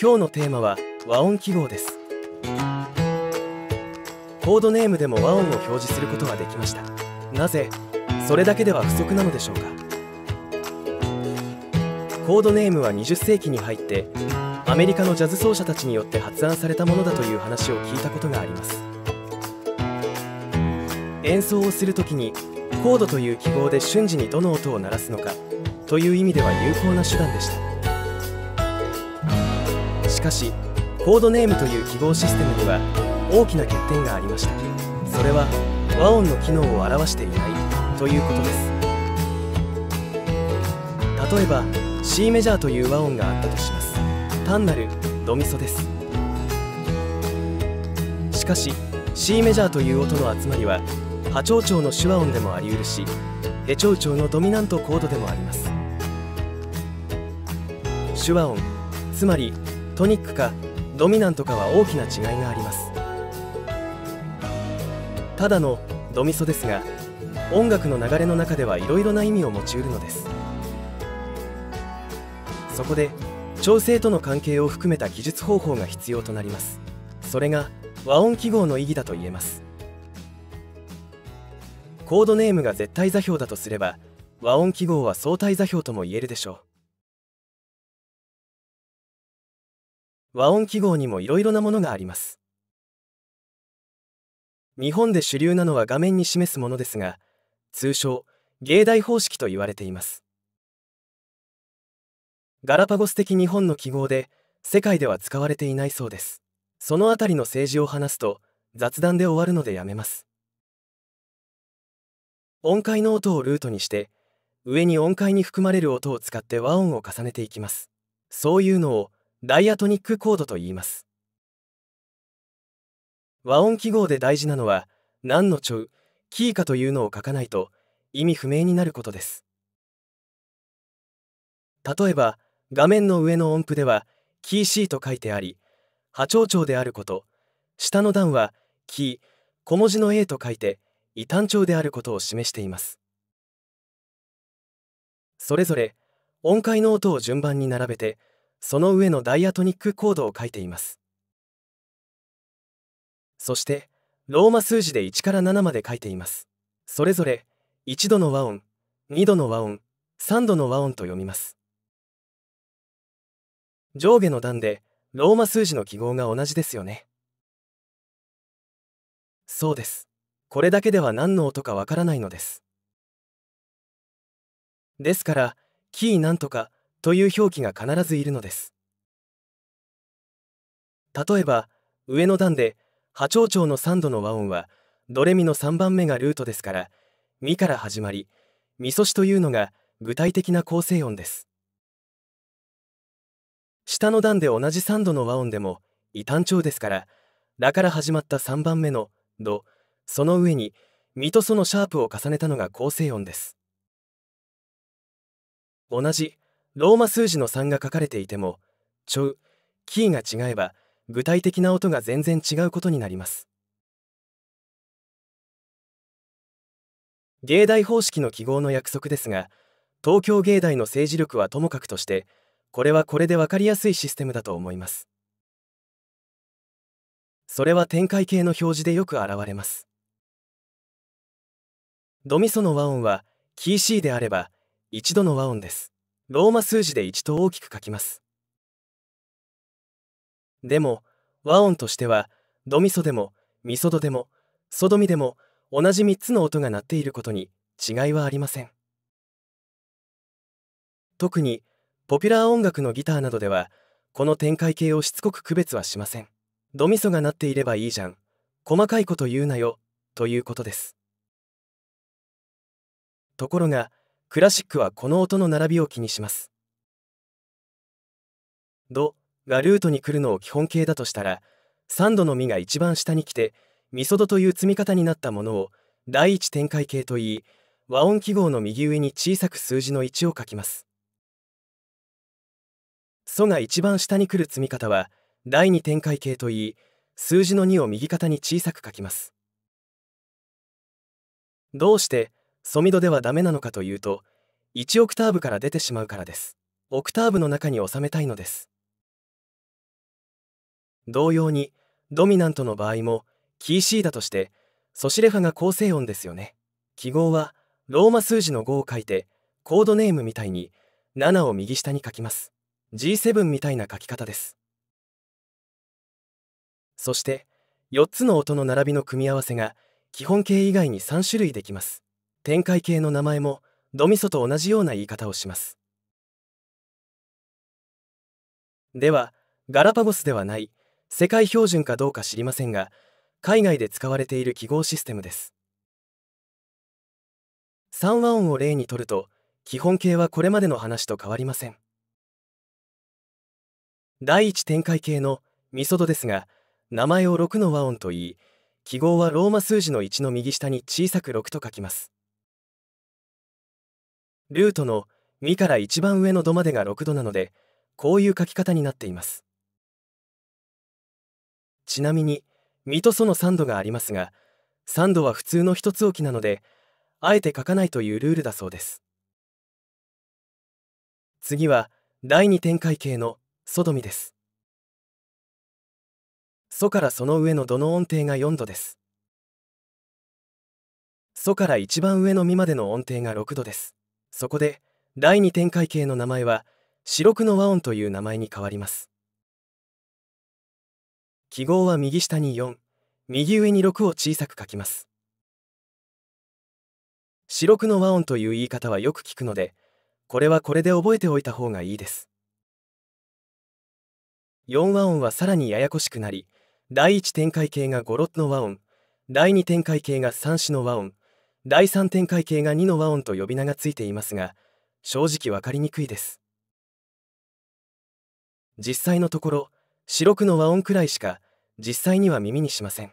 今日のテーマは和音記号ですコードネームでも和音を表示することができましたなぜそれだけでは不足なのでしょうかコードネームは20世紀に入ってアメリカのジャズ奏者たちによって発案されたものだという話を聞いたことがあります演奏をする時にコードという記号で瞬時にどの音を鳴らすのかという意味では有効な手段でしたかしコードネームという記号システムには大きな欠点がありましたそれは和音の機能を表していないということです例えば C メジャーという和音があったとします単なるドミソですしかし C メジャーという音の集まりは波長長の手話音でもありうるしヘ長長のドミナントコードでもあります手話音つまりトニックかドミナントかは大きな違いがありますただのドミソですが音楽の流れの中ではいろいろな意味を用いるのですそこで調整との関係を含めた技術方法が必要となりますそれが和音記号の意義だと言えますコードネームが絶対座標だとすれば和音記号は相対座標とも言えるでしょう和音記号にもいろいろなものがあります。日本で主流なのは画面に示すものですが、通称、芸大方式と言われています。ガラパゴス的日本の記号で、世界では使われていないそうです。そのあたりの政治を話すと、雑談で終わるのでやめます。音階の音をルートにして、上に音階に含まれる音を使って和音を重ねていきます。そういうのを、ダイアトニックコードと言います和音記号で大事なのは何のちょうキーかというのを書かないと意味不明になることです例えば画面の上の音符ではキー C と書いてあり波長長であること下の段はキー小文字の A と書いて異端長であることを示していますそれぞれ音階の音を順番に並べてその上のダイアトニックコードを書いていますそしてローマ数字で1から7まで書いていますそれぞれ1度の和音2度の和音3度の和音と読みます上下の段でローマ数字の記号が同じですよねそうですこれだけでは何の音かわからないのですですからキーなんとかという表記が必ずいるのです例えば上の段で波長長の3度の和音はドレミの3番目がルートですから「ミ」から始まり「ミソし」というのが具体的な構成音です下の段で同じ3度の和音でも異端調ですから「ラ」から始まった3番目の「ド」その上に「ミ」と「そ」のシャープを重ねたのが構成音です同じローマ数字の3が書かれていてもちょうキーが違えば具体的な音が全然違うことになります芸大方式の記号の約束ですが東京芸大の政治力はともかくとしてこれはこれで分かりやすいシステムだと思いますそれは展開系の表示でよく現れますドミソの和音はキー C であれば一度の和音ですローマ数字で1と大きく書きます。でも和音としてはドミソでもミソドでもソドミでも同じ3つの音が鳴っていることに違いはありません特にポピュラー音楽のギターなどではこの展開形をしつこく区別はしませんドミソが鳴っていればいいじゃん細かいこと言うなよということですところがクラシックはこの音の並びを気にします。ドがルートに来るのを基本形だとしたら、3度のみが一番下に来て、ミソドという積み方になったものを第一展開形といい、和音記号の右上に小さく数字の1を書きます。ソが一番下に来る積み方は第二展開形といい、数字の2を右肩に小さく書きます。どうしてソミドではダメなのかというと1オクターブから出てしまうからですオクターブの中に収めたいのです同様にドミナントの場合もキーシーダとしてソシレファが構成音ですよね記号はローマ数字の5を書いてコードネームみたいに7を右下に書きます G7 みたいな書き方ですそして4つの音の並びの組み合わせが基本形以外に3種類できます展開系の名前もドミソと同じような言い方をしますではガラパゴスではない世界標準かどうか知りませんが海外で使われている記号システムです3和音を例にとると基本形はこれまでの話と変わりません第一展開形のミソドですが名前を6の和音と言い記号はローマ数字の1の右下に小さく6と書きますルートの2から一番上の度までが6度なのでこういう書き方になっていますちなみにミとその3度がありますが3度は普通の一つ置きなのであえて書かないというルールだそうです次は第二展開形のソドミですソからその上の度の音程が4度ですソから一番上のミまでの音程が6度ですそこで第二展開系の名前は四六の和音という名前に変わります記号は右下に4右上に6を小さく書きます四六の和音という言い方はよく聞くのでこれはこれで覚えておいた方がいいです四和音はさらにややこしくなり第一展開系が五六の和音第二展開系が三子の和音第三展開形が2の和音と呼び名がついていますが正直分かりにくいです実際のところ四くの和音くらいしか実際には耳にしません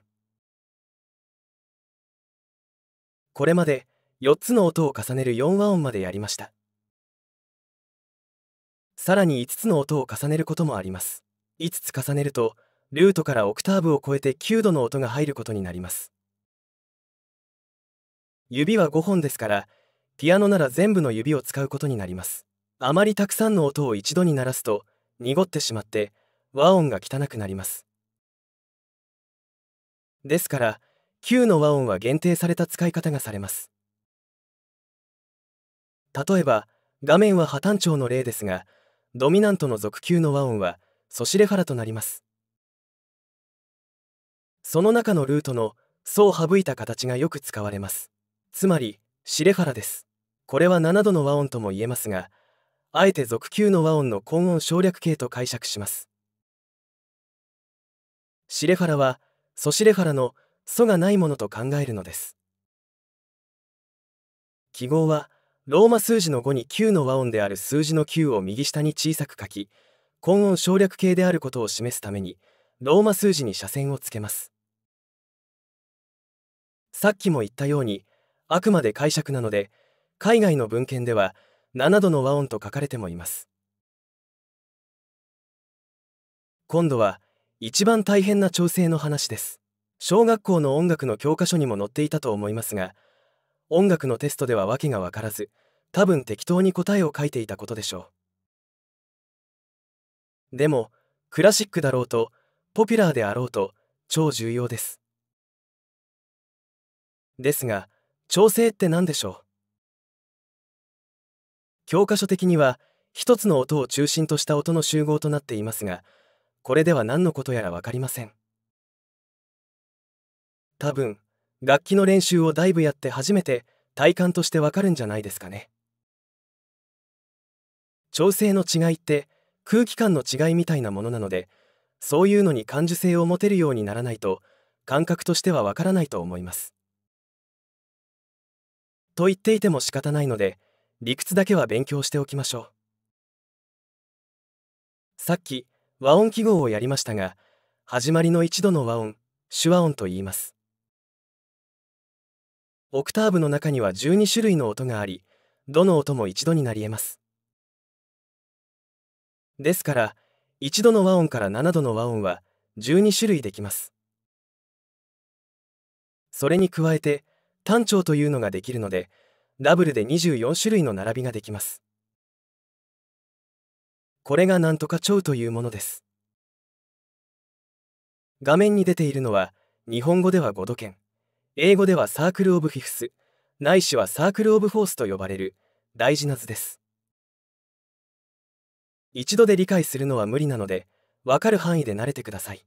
これまで4つの音を重ねる4和音までやりましたさらに5つの音を重ねることもあります5つ重ねるとルートからオクターブを超えて9度の音が入ることになります指は5本ですからピアノなら全部の指を使うことになりますあまりたくさんの音を一度に鳴らすと濁ってしまって和音が汚くなりますですから9の和音は限定された使い方がされます例えば画面は破綻調の例ですがドミナントの属級の和音はソシレファラとなりますその中のルートの「ソを省いた形がよく使われますつまり白ラですこれは7度の和音とも言えますがあえて俗級の和音の根音省略形と解釈します白ラはソシレラの素がないものと考えるのです記号はローマ数字の5に9の和音である数字の9を右下に小さく書き根音省略形であることを示すためにローマ数字に斜線をつけますさっきも言ったようにあくまで解釈なので海外の文献では7度の和音と書かれてもいます今度は一番大変な調整の話です小学校の音楽の教科書にも載っていたと思いますが音楽のテストでは訳が分からず多分適当に答えを書いていたことでしょうでもクラシックだろうとポピュラーであろうと超重要ですですが調整って何でしょう教科書的には一つの音を中心とした音の集合となっていますがこれでは何のことやら分かりません多分楽器の練習をだいぶやって初めて体感としてわかるんじゃないですかね調整の違いって空気感の違いみたいなものなのでそういうのに感受性を持てるようにならないと感覚としては分からないと思いますと言っていても仕方ないので理屈だけは勉強しておきましょうさっき和音記号をやりましたが始まりの一度の和音手話音と言いますオクターブの中には12種類の音がありどの音も一度になりえますですから1度の和音から7度の和音は12種類できますそれに加えて単調というのができるのでダブルで24種類の並びができますこれがなんとか長というものです画面に出ているのは日本語では五度圏英語ではサークル・オブ・フィフスないしはサークル・オブ・フォースと呼ばれる大事な図です一度で理解するのは無理なので分かる範囲で慣れてください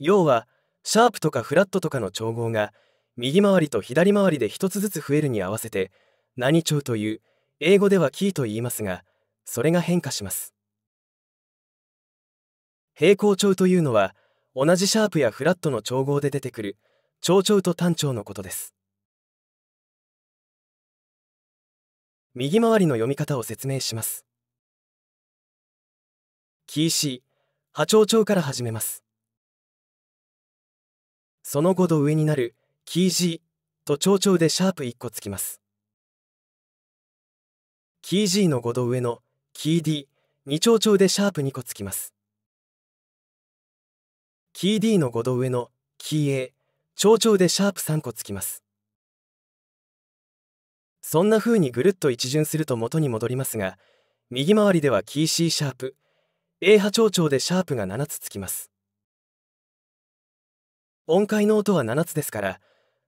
要はシャープとかフラットとかの調合が右回りと左回りで1つずつ増えるに合わせて何調という英語ではキーと言いますがそれが変化します平行調というのは同じシャープやフラットの調合で出てくる長調と単調のことです右回りの読み方を説明しますキーシー波長調から始めますその5度上になるキージー」と長調でシャープ1個つきます。キージーの5度上のキーディー」2長調でシャープ2個つきます。キーディーの5度上のキー A 長調でシャープ3個つきます。そんな風にぐるっと一巡すると元に戻りますが、右回りではキー C シャープ、A 波長調でシャープが7つつきます。音階の音は7つですから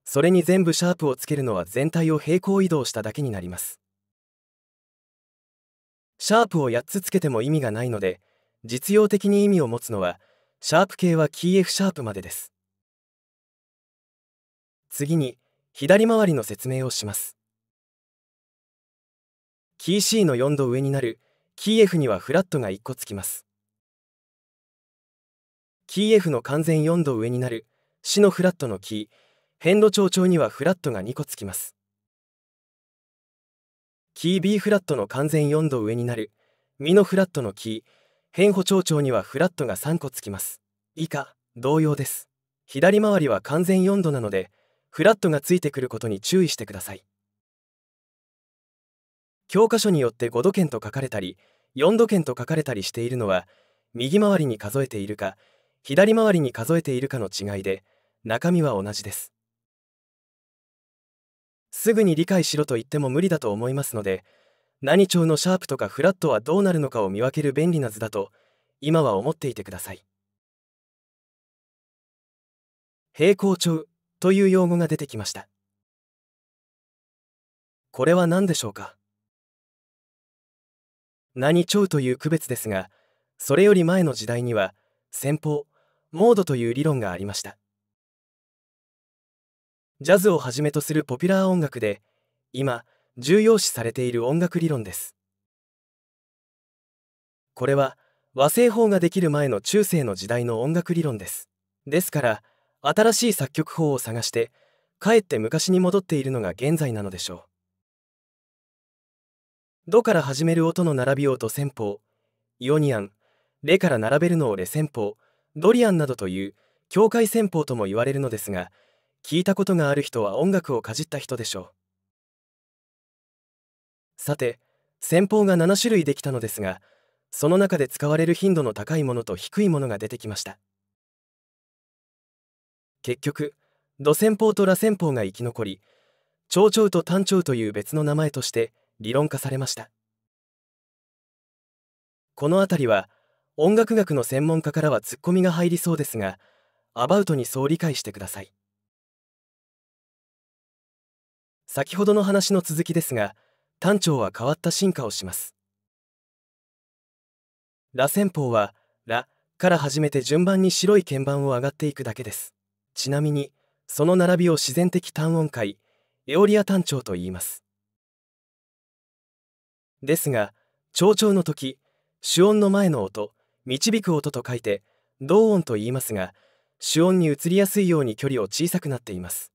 それに全部シャープをつけるのは全体を平行移動しただけになりますシャープを8つつけても意味がないので実用的に意味を持つのはシャープ系はキー F シャープまでです次に左回りの説明をしますキー C の4度上になるキー F にはフラットが1個つきますキー F の完全4度上になる市のフラットの木遍路町長にはフラットが2個つきますキー B フラットの完全4度上になる身のフラットの木ー変歩町長にはフラットが3個つきます以下同様です左回りは完全4度なのでフラットがついてくることに注意してください教科書によって5度圏と書かれたり4度圏と書かれたりしているのは右回りに数えているか左回りに数えているかの違いで中身は同じですすぐに理解しろと言っても無理だと思いますので何調のシャープとかフラットはどうなるのかを見分ける便利な図だと今は思っていてください平行調という用語が出てきましたこれは何でしょうか何調という区別ですがそれより前の時代には先方モードという理論がありましたジャズをはじめとするポピュラー音楽で今重要視されている音楽理論ですこれは和製法ができる前の中世の時代の音楽理論ですですから新しい作曲法を探してかえって昔に戻っているのが現在なのでしょうドから始める音の並びを「音戦法イオニアンレから並べるのをレ戦法ドリアンなどという境界戦法とも言われるのですが聞いたことがある人は音楽をかじった人でしょうさて戦法が7種類できたのですがその中で使われる頻度の高いものと低いものが出てきました結局土戦法と螺旋法が生き残り長々と短調という別の名前として理論化されましたこの辺りは音楽学の専門家からはツッコミが入りそうですがアバウトにそう理解してください先ほどの話の続きですが短調は変わった進化をします羅旋法は「ラ」から始めて順番に白い鍵盤を上がっていくだけですちなみにその並びを自然的単音階エオリア単調と言いますですが長調の時主音の前の音導く音と書いて動音と言いますが主音に移りやすいように距離を小さくなっています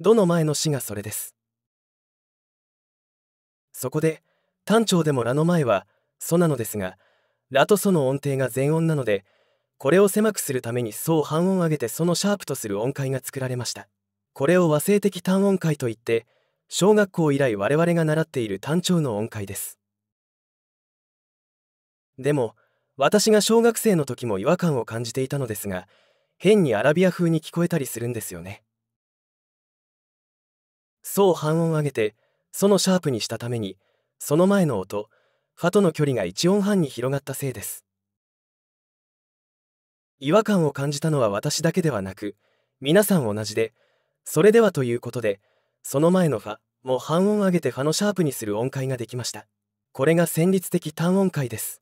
どの前の詩がそれですそこで単調でもラの前はソなのですがラとソの音程が全音なのでこれを狭くするためにソを半音上げてソのシャープとする音階が作られましたこれを和声的単音階といって小学校以来我々が習っている単調の音階ですでも私が小学生の時も違和感を感じていたのですが変にアラビア風に聞こえたりするんですよねそう半音上げてそのシャープにしたためにその前の音ファとの距離が1音半に広がったせいです違和感を感じたのは私だけではなく皆さん同じでそれではということでその前のファも半音上げてファのシャープにする音階ができましたこれが旋律的単音階です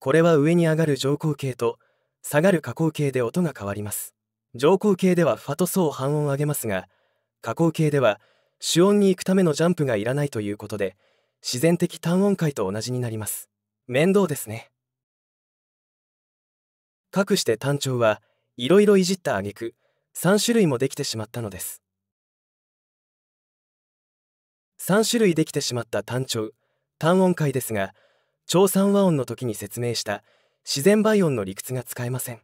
これは上に上がる上降系と下がる下降系で音が変わります上降系ではファとソを半音上げますが下降系では主音に行くためのジャンプがいらないということで自然的単音階と同じになります面倒ですねかくして単調はいろいろいじった挙句3種類もできてしまったのです3種類できてしまった単調単音階ですが超三和音の時に説明した自然倍音の理屈が使えません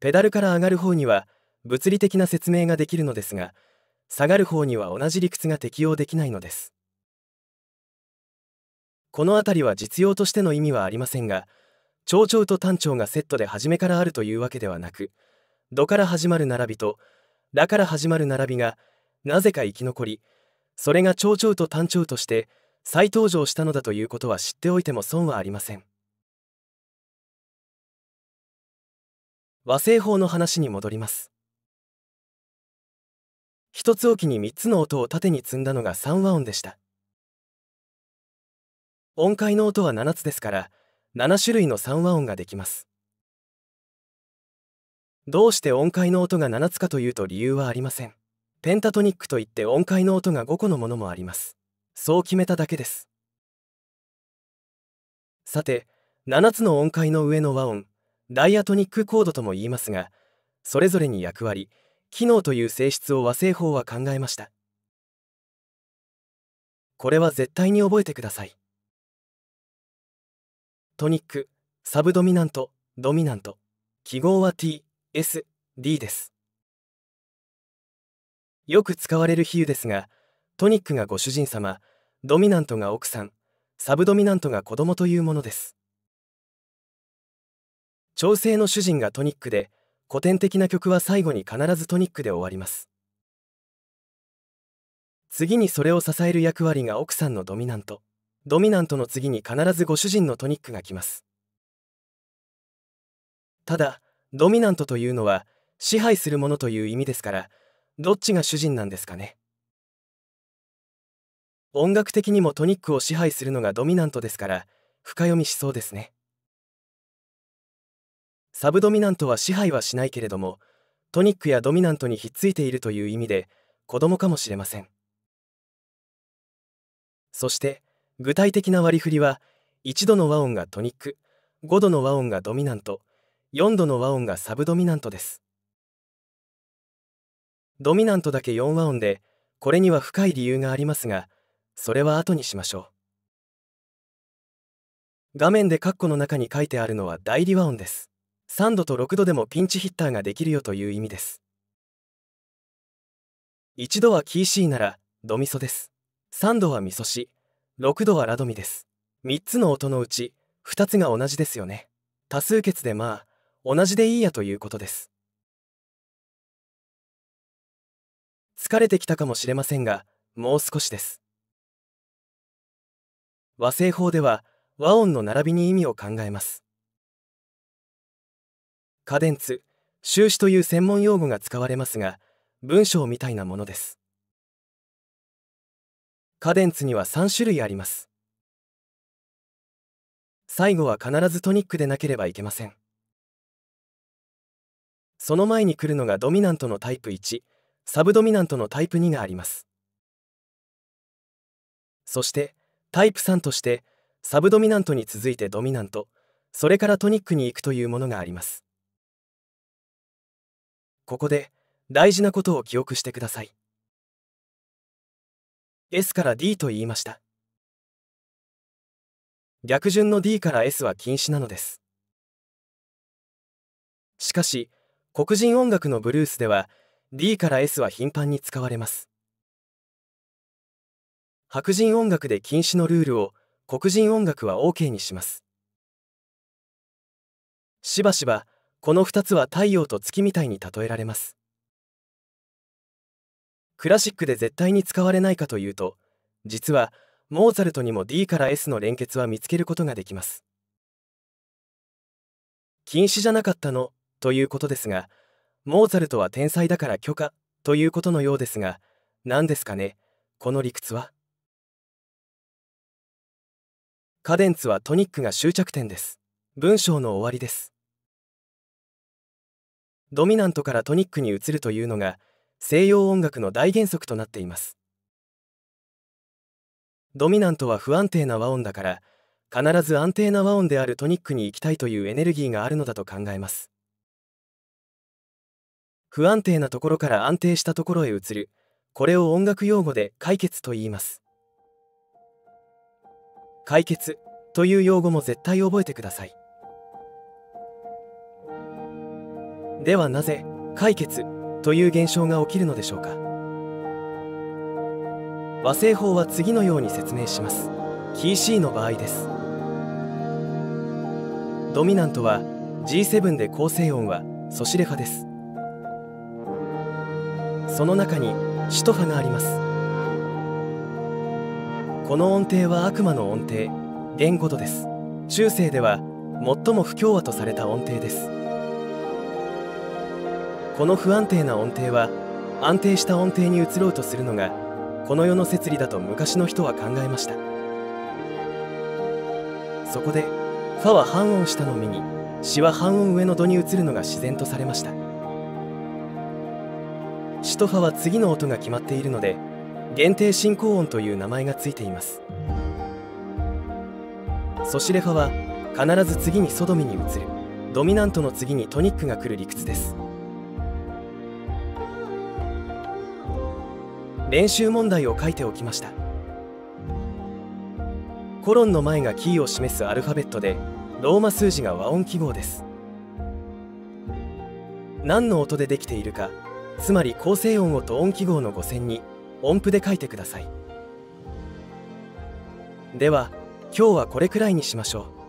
ペダルから上がる方には物理的な説明ができるのですが下がる方には同じ理屈が適用できないのですこの辺りは実用としての意味はありませんが長調と短調がセットで初めからあるというわけではなく「ど」から始まる並びと「ら」から始まる並びがなぜか生き残りそれが長調と短調として「再登場したのだということは知っておいても損はありません和製法の話に戻ります一つ置きに三つの音を縦に積んだのが三和音でした音階の音は七つですから七種類の三和音ができますどうして音階の音が七つかというと理由はありませんペンタトニックといって音階の音が5個のものもありますそう決めただけですさて7つの音階の上の和音ダイアトニックコードとも言いますがそれぞれに役割機能という性質を和製法は考えましたこれは絶対に覚えてくださいトニックサブドミナントドミナント記号は TSD ですよく使われる比喩ですがトニックがご主人様ドミナントが奥さんサブドミナントが子供というものです調整の主人がトニックで古典的な曲は最後に必ずトニックで終わります次にそれを支える役割が奥さんのドミナントドミナントの次に必ずご主人のトニックが来ますただドミナントというのは支配するものという意味ですからどっちが主人なんですかね音楽的にもトニックを支配するのがドミナントですから深読みしそうですねサブドミナントは支配はしないけれどもトニックやドミナントにひっついているという意味で子供かもしれませんそして具体的な割り振りは1度の和音がトニック5度の和音がドミナント4度の和音がサブドミナントですドミナントだけ4和音でこれには深い理由がありますがそれは後にしましょう画面でカッコの中に書いてあるのは代理和音です3度と6度でもピンチヒッターができるよという意味です一度はキーシーならドミソです3度はミソシ6度はラドミです3つの音のうち2つが同じですよね多数決でまあ同じでいいやということです疲れてきたかもしれませんがもう少しです和製法では和音の並びに意味を考えますカデンツ修士という専門用語が使われますが文章みたいなものですカデンツには3種類あります最後は必ずトニックでなければいけませんその前に来るのがドミナントのタイプ1サブドミナントのタイプ2がありますそしてタイプ3としてサブドミナントに続いてドミナントそれからトニックに行くというものがありますここで大事なことを記憶してください S から D と言いました逆順の D から S は禁止なのですしかし黒人音楽のブルースでは D から S は頻繁に使われます白人音楽で禁止のルールを黒人音楽は OK にしますしばしばこの2つは太陽と月みたいに例えられますクラシックで絶対に使われないかというと実はモーツァルトにも D から S の連結は見つけることができます禁止じゃなかったのということですがモーツァルトは天才だから許可ということのようですが何ですかねこの理屈はカデンツはトニックが終着点です文章の終わりですドミナントからトニックに移るというのが西洋音楽の大原則となっていますドミナントは不安定な和音だから必ず安定な和音であるトニックに行きたいというエネルギーがあるのだと考えます不安定なところから安定したところへ移るこれを音楽用語で解決と言います解決という用語も絶対覚えてくださいではなぜ解決という現象が起きるのでしょうか和製法は次のように説明しますキーシーの場合ですドミナントは G7 で構成音はソシレ派ですその中にシトファがありますこの音程は悪魔の音程言語です中世では最も不協和とされた音程ですこの不安定な音程は安定した音程に移ろうとするのがこの世の摂理だと昔の人は考えましたそこでファは半音下のみに詩は半音上の度に移るのが自然とされました詩とファは次の音が決まっているので限定進行音という名前がついていますソシレファは必ず次にソドミに移るドミナントの次にトニックが来る理屈です練習問題を書いておきましたコロンの前がキーを示すアルファベットでローマ数字が和音記号です何の音でできているかつまり構成音をと音記号の語線に音符で書いてくださいでは今日はこれくらいにしましょう